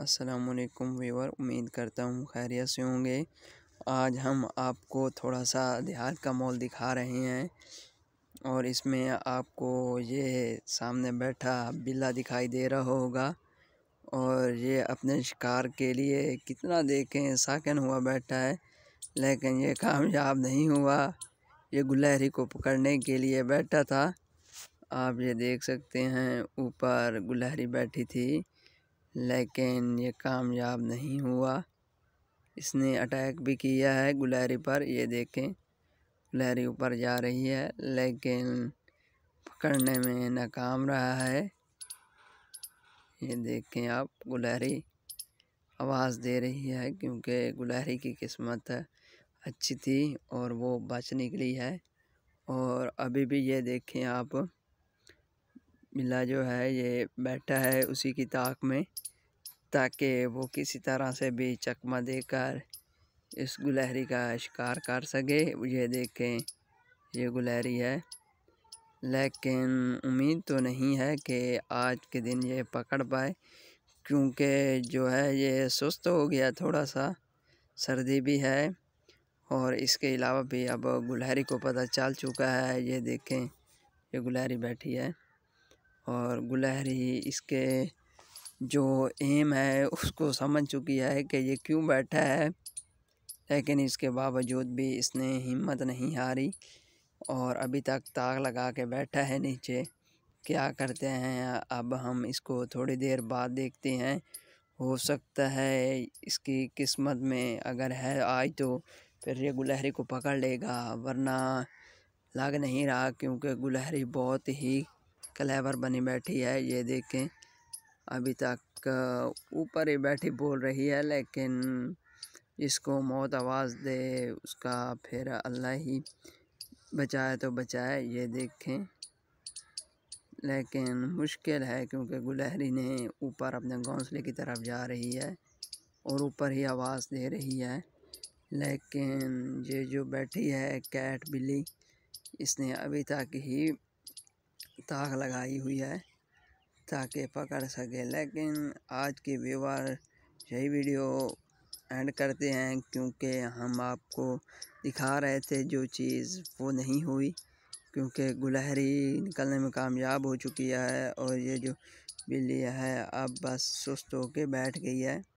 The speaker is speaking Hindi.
असलकुम वीवर उम्मीद करता हूँ खैरियत से होंगे आज हम आपको थोड़ा सा देहात का मॉल दिखा रहे हैं और इसमें आपको ये सामने बैठा बिल्ला दिखाई दे रहा होगा और ये अपने शिकार के लिए कितना देखें साकन हुआ बैठा है लेकिन ये कामयाब नहीं हुआ ये गुलहरी को पकड़ने के लिए बैठा था आप ये देख सकते हैं ऊपर गुलहरी बैठी थी लेकिन ये कामयाब नहीं हुआ इसने अटैक भी किया है गुलहरी पर ये देखें गुलहरी ऊपर जा रही है लेकिन पकड़ने में नाकाम रहा है ये देखें आप गुलहरी आवाज़ दे रही है क्योंकि गुलहरी की किस्मत अच्छी थी और वो बच निकली है और अभी भी ये देखें आप मिला जो है ये बैठा है उसी की ताक में ताकि वो किसी तरह से भी चकमा देकर इस गुलहरी का शिकार कर सके ये देखें ये गुलहरी है लेकिन उम्मीद तो नहीं है कि आज के दिन ये पकड़ पाए क्योंकि जो है ये सुस्त हो गया थोड़ा सा सर्दी भी है और इसके अलावा भी अब गुलहरी को पता चल चुका है ये देखें ये गुलहरी बैठी है और गुलहरी इसके जो एम है उसको समझ चुकी है कि ये क्यों बैठा है लेकिन इसके बावजूद भी इसने हिम्मत नहीं हारी और अभी तक ताक लगा के बैठा है नीचे क्या करते हैं अब हम इसको थोड़ी देर बाद देखते हैं हो सकता है इसकी किस्मत में अगर है आज तो फिर ये गुलहरी को पकड़ लेगा वरना लग नहीं रहा क्योंकि गुलहरी बहुत ही कलेवर बनी बैठी है ये देखें अभी तक ऊपर ही बैठी बोल रही है लेकिन इसको मौत आवाज़ दे उसका फिर अल्लाह ही बचाए तो बचाए ये देखें लेकिन मुश्किल है क्योंकि गुलहरी ने ऊपर अपने घोंसले की तरफ जा रही है और ऊपर ही आवाज़ दे रही है लेकिन ये जो बैठी है कैट बिल्ली इसने अभी तक ही ताक लगाई हुई है ताकि पकड़ सके लेकिन आज के व्यवहार यही वीडियो एंड करते हैं क्योंकि हम आपको दिखा रहे थे जो चीज़ वो नहीं हुई क्योंकि गुलहरी निकलने में कामयाब हो चुकी है और ये जो बिल्ली है अब बस सुस्त होके बैठ गई है